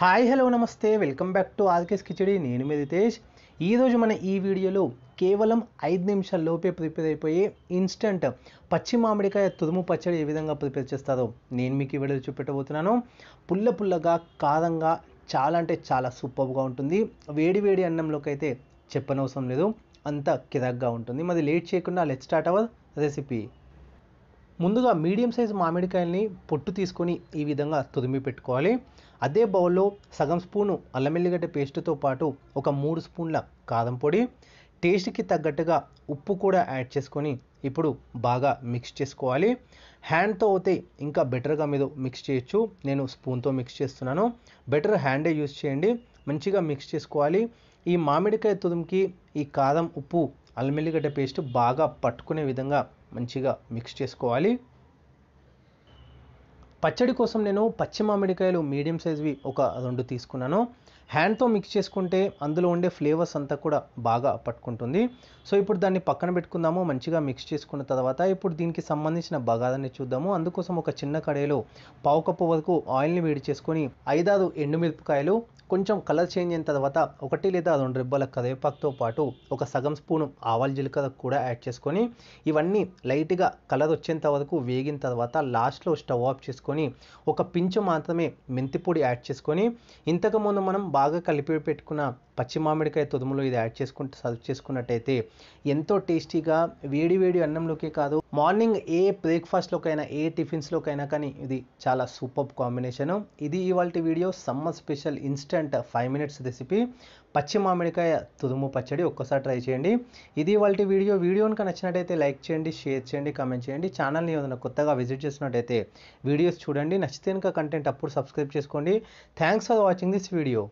hi hello నమస్తే welcome back to RK's khichdi నేను రితేష్ ఈరోజు మన ఈ వీడియోలో కేవలం ఐదు నిమిషాల లోపే ప్రిపేర్ అయిపోయే ఇన్స్టంట్ పచ్చి మామిడికాయ తురుము పచ్చడి ఏ విధంగా ప్రిపేర్ చేస్తారో నేను మీకు ఈ వీడియో చూపెట్టబోతున్నాను పుల్ల పుల్లగా కారంగా చాలా అంటే చాలా సూపర్గా ఉంటుంది వేడి వేడి అన్నంలోకి అయితే చెప్పనవసరం లేదు అంత కిరాక్గా ఉంటుంది మరి లేట్ చేయకుండా లెట్ స్టార్ట్ అవర్ రెసిపీ ముందుగా మీడియం సైజ్ మామిడికాయల్ని పొట్టు తీసుకొని ఈ విధంగా తురిమి పెట్టుకోవాలి అదే బౌల్లో సగం స్పూను అల్లం వెల్లిగడ్డ పేస్టుతో పాటు ఒక మూడు స్పూన్ల కారం పొడి టేస్ట్కి తగ్గట్టుగా ఉప్పు కూడా యాడ్ చేసుకొని ఇప్పుడు బాగా మిక్స్ చేసుకోవాలి హ్యాండ్తో అయితే ఇంకా బెటర్గా మీరు మిక్స్ చేయొచ్చు నేను స్పూన్తో మిక్స్ చేస్తున్నాను బెటర్ హ్యాండే యూస్ చేయండి మంచిగా మిక్స్ చేసుకోవాలి ఈ మామిడికాయ తురుముకి ఈ కారం ఉప్పు అల్లం వెల్లిగడ్డ పేస్ట్ బాగా పట్టుకునే విధంగా మంచిగా మిక్స్ చేసుకోవాలి పచ్చడి కోసం నేను పచ్చి మామిడికాయలు మీడియం సైజ్వి ఒక రెండు తీసుకున్నాను హ్యాండ్తో మిక్స్ చేసుకుంటే అందులో ఉండే ఫ్లేవర్స్ అంతా కూడా బాగా పట్టుకుంటుంది సో ఇప్పుడు దాన్ని పక్కన పెట్టుకుందాము మంచిగా మిక్స్ చేసుకున్న తర్వాత ఇప్పుడు దీనికి సంబంధించిన బగాదాన్ని చూద్దాము అందుకోసం ఒక చిన్న కడాయిలో పావు కప్పు వరకు ఆయిల్ని వేడి చేసుకొని ఐదారు ఎండుమిరపకాయలు కొంచెం కలర్ చేంజ్ అయిన తర్వాత ఒకటి లేదా రెండు రిబ్బల కరివేపాకుతో పాటు ఒక సగం స్పూను ఆవాల జీలకర్ర కూడా యాడ్ చేసుకొని ఇవన్నీ లైట్గా కలర్ వచ్చేంత వరకు వేగిన తర్వాత లాస్ట్లో స్టవ్ ఆఫ్ చేసుకొని ఒక పించు మాత్రమే మెంతిపొడి యాడ్ చేసుకొని ఇంతకుముందు మనం బాగా కలిపి పెట్టుకున్న పచ్చి మామిడికాయ తుదుములో ఇది యాడ్ చేసుకుంటే సర్వ్ చేసుకున్నట్టయితే ఎంతో టేస్టీగా వేడి వేడి అన్నంలోకే కాదు మార్నింగ్ ఏ బ్రేక్ఫాస్ట్లోకైనా ఏ టిఫిన్స్లోకైనా కానీ ఇది చాలా సూపర్ కాంబినేషను ఇది ఇవాళ video summer special instant five minutes recipe పచ్చి మామిడికాయ తుదుము పచ్చడి ఒక్కసారి ట్రై చేయండి ఇది వాళ్ళ వీడియో వీడియోని నచ్చినట్టయితే లైక్ చేయండి షేర్ చేయండి కామెంట్ చేయండి ఛానల్ని ఏదైనా కొత్తగా విజిట్ చేసినట్టయితే వీడియోస్ చూడండి నచ్చితే కనుక కంటెంట్ అప్పుడు సబ్స్క్రైబ్ చేసుకోండి thanks for watching this video